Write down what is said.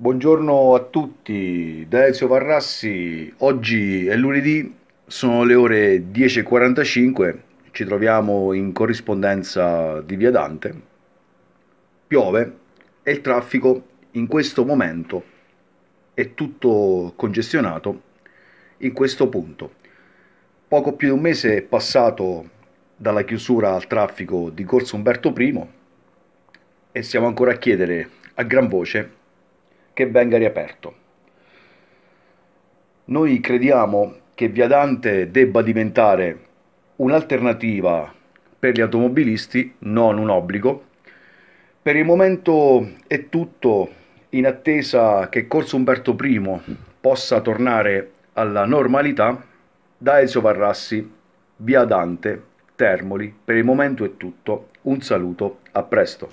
Buongiorno a tutti, da Ezio Varrassi, oggi è lunedì, sono le ore 10.45, ci troviamo in corrispondenza di Via Dante, piove e il traffico in questo momento è tutto congestionato in questo punto. Poco più di un mese è passato dalla chiusura al traffico di Corso Umberto I e siamo ancora a chiedere a gran voce che venga riaperto. Noi crediamo che Via Dante debba diventare un'alternativa per gli automobilisti, non un obbligo. Per il momento è tutto in attesa che Corso Umberto I possa tornare alla normalità. Da Ezio Varrassi, Via Dante, Termoli, per il momento è tutto. Un saluto, a presto.